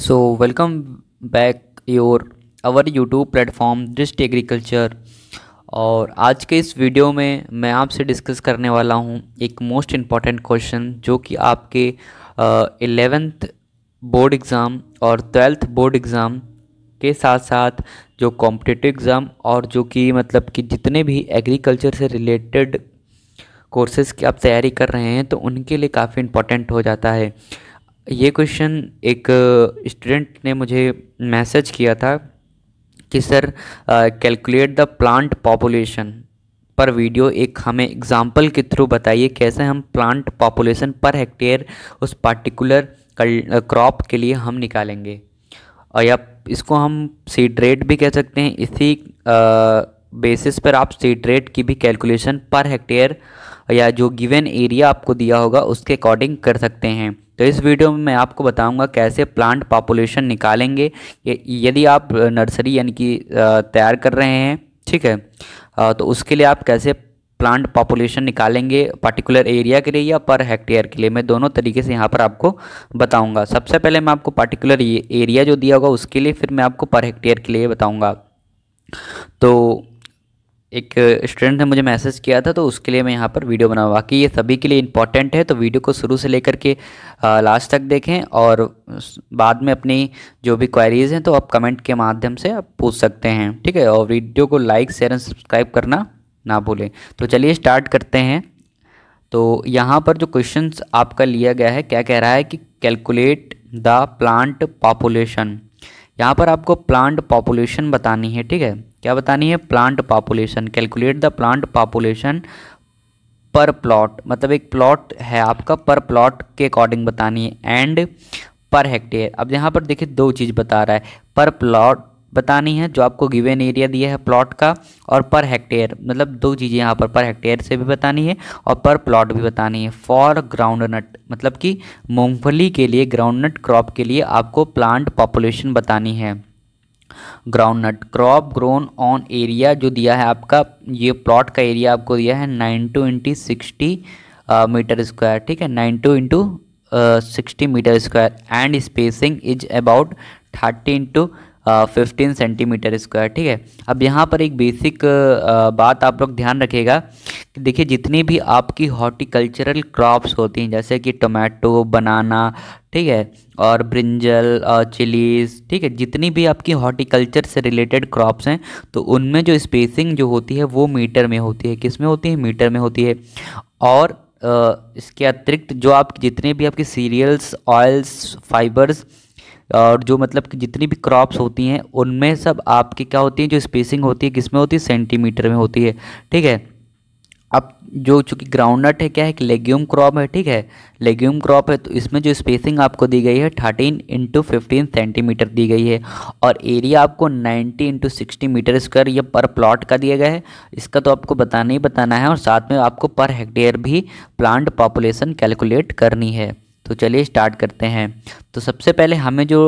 so welcome back your our YouTube platform डिस्ट agriculture और आज के इस वीडियो में मैं आपसे डिस्कस करने वाला हूँ एक मोस्ट इम्पॉर्टेंट क्वेश्चन जो कि आपके एलेवेंथ बोर्ड एग्ज़ाम और ट्वेल्थ बोर्ड एग्ज़ाम के साथ साथ जो कॉम्पिटिटिव एग्ज़ाम और जो कि मतलब कि जितने भी एग्रीकल्चर से रिलेटेड कोर्सेज़ की आप तैयारी कर रहे हैं तो उनके लिए काफ़ी इम्पोर्टेंट हो जाता है ये क्वेश्चन एक स्टूडेंट uh, ने मुझे मैसेज किया था कि sir calculate the plant population पर वीडियो एक हमें एग्जाम्पल के थ्रू बताइए कैसे हम प्लांट पॉपुलेशन पर हेक्टेयर उस पार्टिकुलर क्रॉप uh, के लिए हम निकालेंगे और या इसको हम सीड रेट भी कह सकते हैं इसी बेसिस uh, पर आप सीड रेट की भी कैलकुलेशन पर हेक्टेयर या जो गिवन एरिया आपको दिया होगा उसके अकॉर्डिंग कर सकते हैं तो इस वीडियो में मैं आपको बताऊंगा कैसे प्लांट पॉपुलेशन निकालेंगे यदि आप नर्सरी यानी कि तैयार कर रहे हैं ठीक है तो उसके लिए आप कैसे प्लांट पॉपुलेशन निकालेंगे पार्टिकुलर एरिया के लिए या पर हेक्टेयर के लिए मैं दोनों तरीके से यहाँ पर आपको बताऊँगा सबसे पहले मैं आपको पार्टिकुलर एरिया जो दिया होगा उसके लिए फिर मैं आपको पर हेक्टेयर के लिए बताऊँगा तो एक स्टूडेंट ने मुझे मैसेज किया था तो उसके लिए मैं यहाँ पर वीडियो बनाऊँ बाकी ये सभी के लिए इम्पॉर्टेंट है तो वीडियो को शुरू से लेकर के लास्ट तक देखें और बाद में अपनी जो भी क्वारीज़ हैं तो आप कमेंट के माध्यम से आप पूछ सकते हैं ठीक है और वीडियो को लाइक शेयर एंड सब्सक्राइब करना ना भूलें तो चलिए स्टार्ट करते हैं तो यहाँ पर जो क्वेश्चन आपका लिया गया है क्या कह रहा है कि कैलकुलेट द प्लांट पॉपुलेशन यहाँ पर आपको प्लांट पॉपुलेशन बतानी है ठीक है क्या बतानी है plant population calculate the plant population per plot मतलब एक प्लॉट है आपका पर प्लॉट के अकॉर्डिंग बतानी है एंड पर हेक्टेयर अब यहाँ पर देखिए दो चीज़ बता रहा है पर प्लॉट बतानी है जो आपको गिवेन एरिया दिया है प्लॉट का और पर हेक्टेयर मतलब दो चीज़ें यहाँ पर पर हेक्टेयर से भी बतानी है और पर प्लॉट भी बतानी है फॉर ग्राउंड नट मतलब कि मूंगफली के लिए ग्राउंड नट क्रॉप के लिए आपको प्लांट पॉपुलेशन बतानी है groundnut crop grown on area जो दिया है आपका ये प्लॉट का एरिया आपको दिया है nine two into sixty metre square ठीक है nine two into sixty metre square and spacing is about thirty into fifteen centimetre square ठीक है अब यहाँ पर एक बेसिक बात आप लोग ध्यान रखेगा कि देखिए जितनी भी आपकी हॉर्टिकल्चरल क्रॉप्स होती हैं जैसे कि टोमेटो बनाना ठीक है और ब्रिंजल और चिलीज ठीक है जितनी भी आपकी हॉर्टिकल्चर से रिलेटेड क्रॉप्स हैं तो उनमें जो स्पेसिंग जो होती है वो मीटर में होती है किस में होती है मीटर में होती है और इसके अतिरिक्त जो आप जितने भी आपके सीरियल्स ऑयल्स फाइबर्स और जो मतलब कि जितनी भी क्रॉप्स होती हैं उनमें सब आपकी क्या होती है जो स्पेसिंग होती है किस में होती है सेंटीमीटर में होती है ठीक है अब जो चूँकि ग्राउंडनट है क्या है एक लेग्यूम क्रॉप है ठीक है लेग्यूम क्रॉप है तो इसमें जो स्पेसिंग आपको दी गई है थर्टीन इंटू फिफ्टीन सेंटीमीटर दी गई है और एरिया आपको ninety into sixty metre square या पर प्लॉट का दिया गया है इसका तो आपको बताना ही बताना है और साथ में आपको पर हेक्टेयर भी प्लांट पॉपुलेशन कैलकुलेट करनी है तो चलिए स्टार्ट करते हैं तो सबसे पहले हमें जो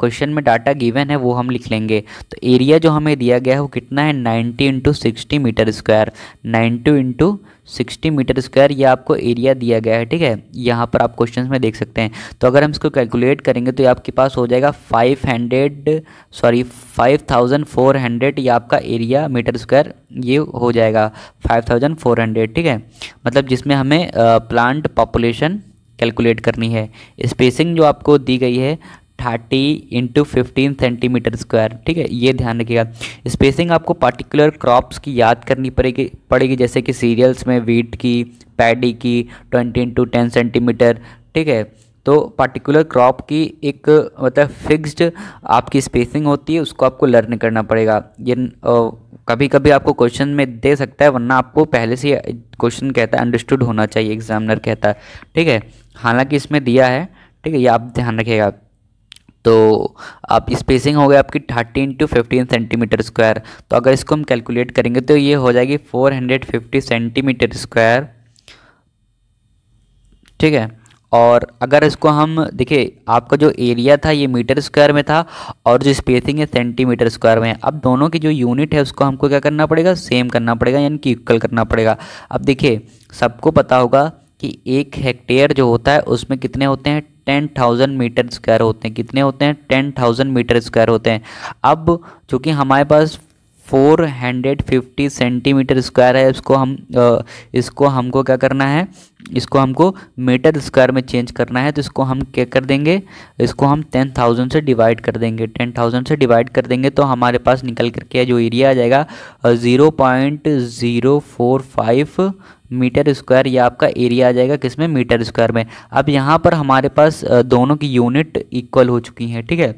क्वेश्चन में डाटा गिवन है वो हम लिख लेंगे तो एरिया जो हमें दिया गया है वो कितना है 90 into sixty metre square 90 into sixty metre square ये आपको एरिया दिया गया है ठीक है यहाँ पर आप क्वेश्चन में देख सकते हैं तो अगर हम इसको कैलकुलेट करेंगे तो ये आपके पास हो जाएगा five hundred sorry five thousand four hundred ये आपका एरिया मीटर स्क्वायर ये हो जाएगा फाइव थाउजेंड फोर हंड्रेड ठीक है मतलब जिसमें हमें प्लांट पॉपुलेशन कैलकुलेट करनी है स्पेसिंग जो आपको दी गई है thirty into fifteen centimetre square ठीक है ये ध्यान रखिएगा स्पेसिंग आपको पार्टिकुलर क्रॉप्स की याद करनी पड़ेगी पड़ेगी जैसे कि सीरियल्स में वीट की पैडी की ट्वेंटी इंटू टेन सेंटीमीटर ठीक है तो पार्टिकुलर क्रॉप की एक मतलब फिक्स्ड आपकी स्पेसिंग होती है उसको आपको लर्न करना पड़ेगा ये कभी कभी आपको क्वेश्चन में दे सकता है वरना आपको पहले से क्वेश्चन कहता है अंडरस्टूड होना चाहिए एग्जामिनर कहता है ठीक है हालांकि इसमें दिया है ठीक है ये आप ध्यान रखिएगा तो आप स्पेसिंग हो गया आपकी thirteen to fifteen centimetre square तो अगर इसको हम कैलकुलेट करेंगे तो ये हो जाएगी four hundred fifty centimetre square ठीक है और अगर इसको हम देखिए आपका जो एरिया था ये मीटर स्क्वायर में था और जो स्पेसिंग है सेंटीमीटर स्क्वायर में अब दोनों की जो यूनिट है उसको हमको क्या करना पड़ेगा सेम करना पड़ेगा यानी कि इक्वल करना पड़ेगा अब देखिए सबको पता होगा कि एक हेक्टेयर जो होता है उसमें कितने होते हैं टेन थाउजेंड मीटर स्क्वायर होते हैं कितने होते हैं टेन थाउजेंड मीटर स्क्वायर होते हैं अब चूँकि हमारे पास four hundred fifty centimetre square है इसको हम इसको हमको क्या करना है इसको हमको मीटर स्क्वायर में चेंज करना है तो इसको हम क्या कर देंगे इसको हम टेन थाउजेंड से डिवाइड कर देंगे टेन थाउजेंड से डिवाइड कर देंगे तो हमारे पास निकल करके जो एरिया आ जाएगा zero point zero four five metre square या आपका एरिया आ जाएगा किसमें मीटर स्क्वायर में अब यहाँ पर हमारे पास दोनों की यूनिट इक्वल हो चुकी हैं ठीक है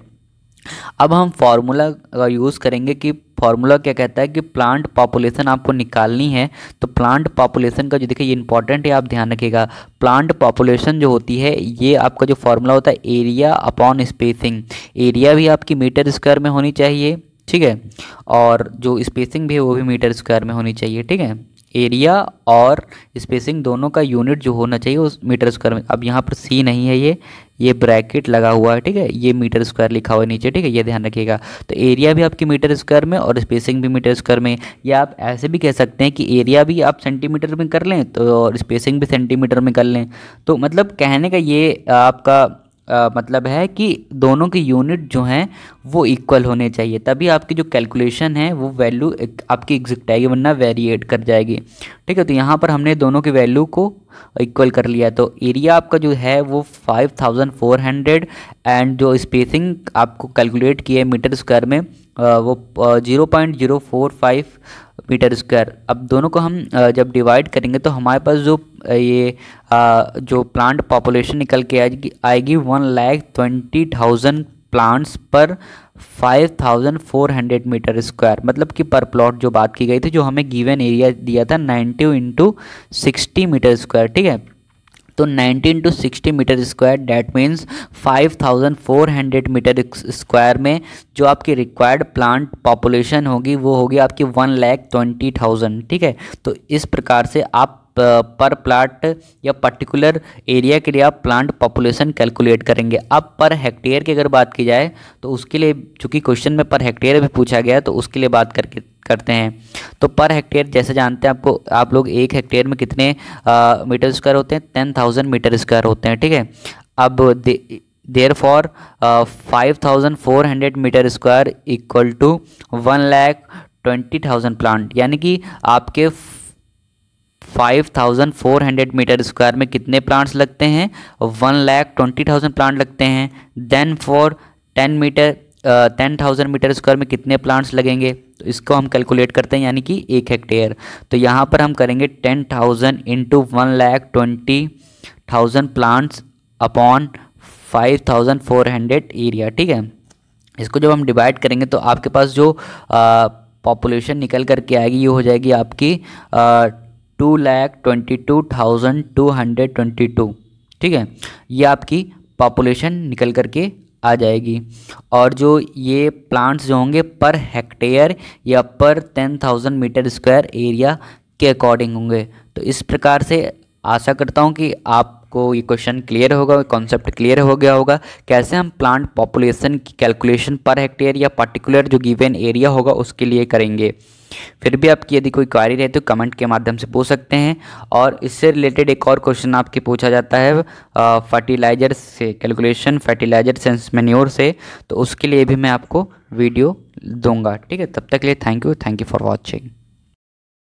अब हम फार्मूला का यूज़ करेंगे कि फॉर्मूला क्या कहता है कि प्लांट पॉपुलेशन आपको निकालनी है तो प्लांट पॉपुलेशन का जो देखिए ये इंपॉर्टेंट है आप ध्यान रखिएगा प्लांट पॉपुलेशन जो होती है ये आपका जो फॉर्मूला होता है एरिया अपॉन स्पेसिंग एरिया भी आपकी मीटर स्क्वायर में होनी चाहिए ठीक है और जो स्पेसिंग भी है वो भी मीटर स्क्वायर में होनी चाहिए ठीक है एरिया और स्पेसिंग दोनों का यूनिट जो होना चाहिए उस मीटर स्क्वायर में अब यहाँ पर सी नहीं है ये ये ब्रैकेट लगा हुआ है ठीक है ये मीटर स्क्वायर लिखा हुआ है नीचे ठीक है ये ध्यान रखिएगा तो एरिया भी आपकी मीटर स्क्वायर में और स्पेसिंग भी मीटर स्क्वायर में या आप ऐसे भी कह सकते हैं कि एरिया भी आप सेंटीमीटर में कर लें तो और स्पेसिंग भी सेंटीमीटर में कर लें तो मतलब कहने का ये आपका आ, मतलब है कि दोनों के यूनिट जो हैं वो इक्वल होने चाहिए तभी आपकी जो कैलकुलेशन है वो वैल्यू आपकी एग्जैक्ट आएगी वरना वेरिएट कर जाएगी ठीक है तो यहाँ पर हमने दोनों की वैल्यू को इक्वल कर लिया तो एरिया आपका जो है वो 5400 एंड जो स्पेसिंग आपको कैलकुलेट किया है मीटर स्क्वायर में वो zero point zero four five metre square अब दोनों को हम जब डिवाइड करेंगे तो हमारे पास जो ये जो प्लांट पॉपुलेशन निकल के आएगी आएगी one lakh twenty thousand plants per 5400 metre square मतलब कि पर प्लॉट जो बात की गई थी जो हमें गिवन एरिया दिया था 90 इंटू सिक्सटी मीटर स्क्वायर ठीक है तो 19 to 60 metre square that means 5400 metre square में जो आपकी रिक्वायर्ड प्लांट पॉपुलेशन होगी वो होगी आपकी वन लैख ट्वेंटी थाउजेंड ठीक है तो इस प्रकार से आप पर प्लाट या पर्टिकुलर एरिया के लिए आप प्लांट पॉपुलेशन कैलकुलेट करेंगे अब पर हेक्टेयर की अगर बात की जाए तो उसके लिए चूंकि क्वेश्चन में पर हेक्टेयर भी पूछा गया तो उसके लिए बात करके करते हैं तो पर हेक्टेयर जैसे जानते हैं आपको आप लोग एक हेक्टेयर में कितने मीटर स्क्वायर होते हैं टेन थाउजेंड मीटर स्क्वायर होते हैं ठीक है अब there, therefore five thousand four hundred metre square equal to one lakh twenty thousand plant यानी कि आपके 5,400 मीटर स्क्वायर में कितने प्लांट्स लगते हैं one lakh twenty thousand plant लगते हैं then for ten metre ten thousand metre square में कितने प्लांट्स लगेंगे तो इसको हम कैलकुलेट करते हैं यानी कि एक हेक्टेयर तो यहाँ पर हम करेंगे ten thousand into one lakh twenty thousand plants upon five thousand four hundred area ठीक है इसको जब हम डिवाइड करेंगे तो आपके पास जो पॉपुलेशन निकल करके आएगी ये हो जाएगी आपकी two lakh twenty two thousand two hundred twenty two ठीक है ये आपकी पॉपुलेशन निकल करके आ जाएगी और जो ये प्लांट्स जो होंगे पर हेक्टेयर या per ten thousand metre square area के अकॉर्डिंग होंगे तो इस प्रकार से आशा करता हूँ कि आप आपको ये क्वेश्चन क्लियर होगा कॉन्सेप्ट क्लियर हो गया होगा कैसे हम प्लांट पॉपुलेशन की कैलकुलेशन पर हेक्टेयर या पर्टिकुलर जो गिवेन एरिया होगा उसके लिए करेंगे फिर भी आपकी यदि कोई क्वारी रहे तो कमेंट के माध्यम से पूछ सकते हैं और इससे रिलेटेड एक और क्वेश्चन आपके पूछा जाता है फर्टिलाइजर से कैलकुलेशन फर्टिलाइजर सेंस मेन्योर से तो उसके लिए भी मैं आपको वीडियो दूंगा ठीक है तब तक के लिए thank you thank you for watching